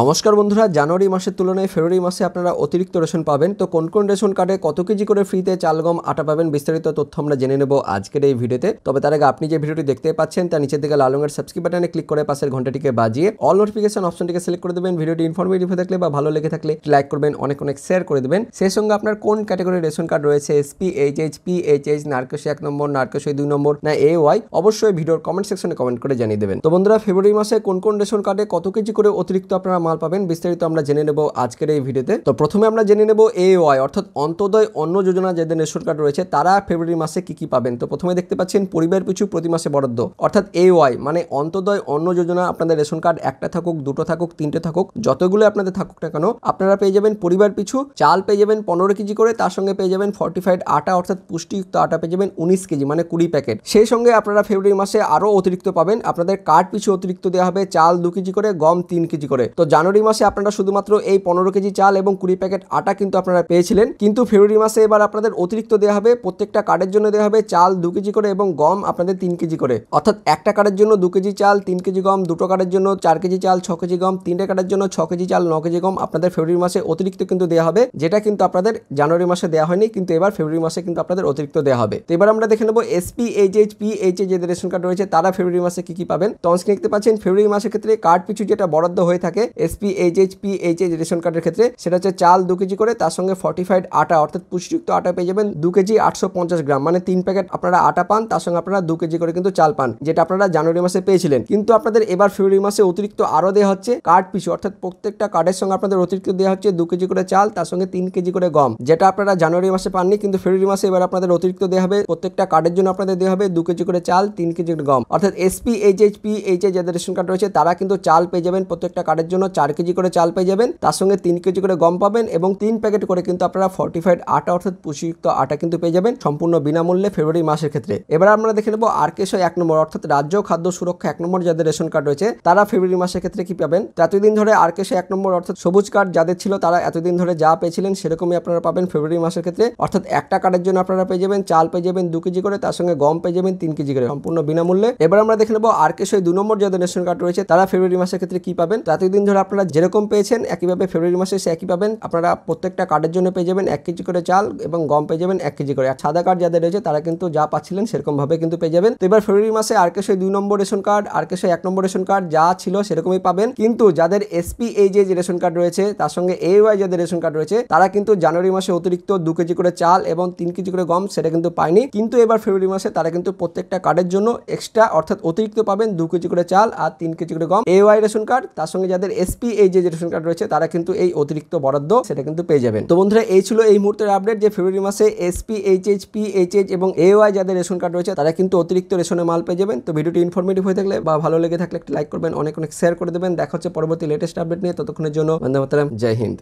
নমস্কার বন্ধুরা জানুয়ারি মাসের তুলনায় ফেব্রুয়ারি মাসে আপনারা অতিরিক্ত রেশন পাবেন তো কোন কোন রেশন কার্ডে কত কেজি করে ফ্রিতে চাল গম আটা পাবেন বিস্তারিত তথ্য আমরা জেনে নেব আজকের এই ভিডিওতে তবে তার আগে আপনি যে ভিডিওটি দেখতে পাচ্ছেন তার নিচের দিকে লালঙ্গের সাবস্ক্রাইব বাটনে ক্লিক করে পাশের ঘন্টাটিকে বাজিয়ে অল নোটিফিকেশন অপশনটিকে সিলেক্ট করে দেবেন ভিডিওটি ইনফরমেটিভ হয়ে থাকলে বা ভালো লেগে থাকলে লাইক করবেন অনেক অনেক শেয়ার করে দেবেন সেই সঙ্গে আপনার কোন ক্যাটাগরি রেশন কার্ড রয়েছে SP H H P H H নার্কোশি এক নম্বর নার্কোশি দুই নম্বর না এ ওয়াই অবশ্যই ভিডিওর কমেন্ট সেকশনে কমেন্ট করে জানিয়ে দেবেন তো বন্ধুরা ফেব্রুয়ারি মাসে কোন কোন রেশন কার্ডে কত কেজি করে অতিরিক্ত আপনারা মাল পাবেন বিস্তারিত আমরা জেনে নেব আজকের এই ভিডিওতে তো প্রথমে আমরা জেনে নেব এ ওয়াই অর্থাৎ অন্তোদয় অন্য যোজনা যাদের রেশন কার্ড রয়েছে তারা ফেব্রুয়ারি মাসে কি কি পাবেন তো প্রথমে দেখতে পাচ্ছেন পরিবার পিছু প্রতি মাসে বরাদ্দ অর্থাৎ এ ওয়াই মানে অন্তোদয় অন্য যোজনা আপনাদের রেশন কার্ড একটা থাকুক দুটো থাকুক তিনটে থাকুক যতগুলো আপনাদের থাকুক না কেন আপনারা পেয়ে যাবেন পরিবার পিছু চাল পেয়ে যাবেন পনেরো কেজি করে তার সঙ্গে পেয়ে যাবেন ফর্টিফাইড আটা অর্থাৎ পুষ্টিযুক্ত আটা পেয়ে যাবেন উনিশ কেজি মানে কুড়ি প্যাকেট সেই সঙ্গে আপনারা ফেব্রুয়ারি মাসে আরও অতিরিক্ত পাবেন আপনাদের কার্ড পিছু অতিরিক্ত দেওয়া হবে চাল দু কেজি করে গম তিন কেজি করে তো জানুয়ারি মাসে আপনারা শুধুমাত্র এই পনেরো কেজি চাল এবং কুড়ি প্যাকেট আটা কিন্তু আপনারা পেয়েছিলেন কিন্তু ফেব্রুয়ারি মাসে এবার আপনাদের অতিরিক্ত দেওয়া হবে প্রত্যেকটা কার্ডের জন্য দেওয়া হবে চাল দু কেজি করে এবং গম আপনাদের তিন কেজি করে অর্থাৎ একটা কার্ডের জন্য দু কেজি চাল তিন কেজি গম দুটো কার্ডের জন্য চার কেজি চাল ছ কেজি গম তিনটে কার্ডের জন্য ছ কেজি চাল ন কেজি গম আপনাদের ফেব্রুয়ারি মাসে অতিরিক্ত কিন্তু দেওয়া হবে যেটা কিন্তু আপনাদের জানুয়ারি মাসে দেওয়া হয়নি কিন্তু এবার ফেব্রুয়ারি মাসে কিন্তু আপনাদের অতিরিক্ত দেওয়া হবে তো এবার আমরা দেখে নেবো SP H H P H যে রেশন কার্ড রয়েছে তারা ফেব্রুয়ারি মাসে কি কি পাবেন তো অংশ দেখতে পাচ্ছেন ফেব্রুয়ারি মাসের ক্ষেত্রে কার্ড পিছু যেটা বরাদ্দ হয়ে থাকে SP H H P H H ration কার্ডের ক্ষেত্রে সেটা হচ্ছে চাল দু কেজি করে তার সঙ্গে ফর্টিফাইড আটা অর্থাৎ পুষ্টিযুক্ত আটা পেয়ে যাবেন দু কেজি আটশো পঞ্চাশ গ্রাম মানে তিন প্যাকেট আপনারা আটা পান তার সঙ্গে আপনারা দু কেজি করে কিন্তু চাল পান যেটা আপনারা জানুয়ারি মাসে পেয়েছিলেন কিন্তু আপনাদের এবার ফেব্রুয়ারি মাসে অতিরিক্ত আরও দেওয়া হচ্ছে কার্ড পিছু অর্থাৎ প্রত্যেকটা কার্ডের সঙ্গে আপনাদের অতিরিক্ত দেওয়া হচ্ছে দু কেজি করে চাল তার সঙ্গে তিন কেজি করে গম যেটা আপনারা জানুয়ারি মাসে পাননি কিন্তু ফেব্রুয়ারি মাসে এবার আপনাদের অতিরিক্ত দেওয়া হবে প্রত্যেকটা কার্ডের জন্য আপনাদের দেওয়া হবে দু কেজি করে চাল তিন কেজি করে গম অর্থাৎ SP H H P H যাদের রেশন কার্ড রয়েছে তারা কিন্তু চাল পেয়ে যাবেন প্রত্যেকটা কার্ডের জন্য জন্য চার কেজি করে চাল পেয়ে যাবেন তার সঙ্গে তিন কেজি করে গম পাবেন এবং তিন প্যাকেট করে কিন্তু আপনারা ফর্টিফাইড আটা অর্থাৎ পুষ্টিযুক্ত আটা কিন্তু পেয়ে যাবেন সম্পূর্ণ বিনামূল্যে ফেব্রুয়ারি মাসের ক্ষেত্রে এবার আমরা দেখে নেবো আর কেশ এক নম্বর অর্থাৎ রাজ্য খাদ্য সুরক্ষা এক নম্বর যাদের রেশন কার্ড রয়েছে তারা ফেব্রুয়ারি মাসের ক্ষেত্রে কি পাবেন এতদিন ধরে আর কেশ এক নম্বর অর্থাৎ সবুজ কার্ড যাদের ছিল তারা এতদিন ধরে যা পেয়েছিলেন সেরকমই আপনারা পাবেন ফেব্রুয়ারি মাসের ক্ষেত্রে অর্থাৎ একটা কার্ডের জন্য আপনারা পেয়ে যাবেন চাল পেয়ে যাবেন দু কেজি করে তার সঙ্গে গম পেয়ে যাবেন তিন কেজি করে সম্পূর্ণ বিনামূল্যে এবার আমরা দেখে নেবো আর কেশ দু নম্বর যাদের রেশন কার্ড রয়েছে তারা ফেব্রুয়ারি মাসের ক্ষেত্রে কি পাবেন এতদিন ধরে ধরে আপনারা যেরকম পেয়েছেন একইভাবে ফেব্রুয়ারি মাসে সে একই পাবেন আপনারা প্রত্যেকটা কার্ডের জন্য পেয়ে যাবেন এক কেজি করে চাল এবং গম পেয়ে যাবেন এক কেজি করে আর সাদা কার্ড যাদের রয়েছে তারা কিন্তু যা পাচ্ছিলেন সেরকমভাবে কিন্তু পেয়ে যাবেন তো এবার ফেব্রুয়ারি মাসে আর কেশো দুই নম্বর রেশন কার্ড আর কেশো এক নম্বর রেশন কার্ড যা ছিল সেরকমই পাবেন কিন্তু যাদের এসপি এই যে রেশন কার্ড রয়েছে তার সঙ্গে এ ওয়াই যাদের রেশন কার্ড রয়েছে তারা কিন্তু জানুয়ারি মাসে অতিরিক্ত দু কেজি করে চাল এবং তিন কেজি করে গম সেটা কিন্তু পায়নি কিন্তু এবার ফেব্রুয়ারি মাসে তারা কিন্তু প্রত্যেকটা কার্ডের জন্য এক্সট্রা অর্থাৎ অতিরিক্ত পাবেন দু কেজি করে চাল আর তিন কেজি করে গম এ ওয়াই রেশন কার্ড তার সঙ্গে যাদের এসপি এই যে রেশন কার্ড রয়েছে তারা কিন্তু এই অতিরিক্ত বরাদ্দ সেটা কিন্তু পেয়ে যাবেন তো বন্ধুরা এই ছিল এই মুহূর্তের আপডেট যে ফেব্রুয়ারি মাসে এসপি এইচএচ পি এইচএচ এবং এওয়াই যাদের রেশন কার্ড রয়েছে তারা কিন্তু অতিরিক্ত রেশনে মাল পেয়ে যাবেন তো ভিডিওটি ইনফরমেটিভ হয়ে থাকলে বা ভালো লেগে থাকলে একটা লাইক করবেন অনেক অনেক শেয়ার করে দেবেন দেখা হচ্ছে পরবর্তী লেটেস্ট আপডেট নিয়ে ততক্ষণের জন্য বন্দে মাতারাম জয় হিন্দ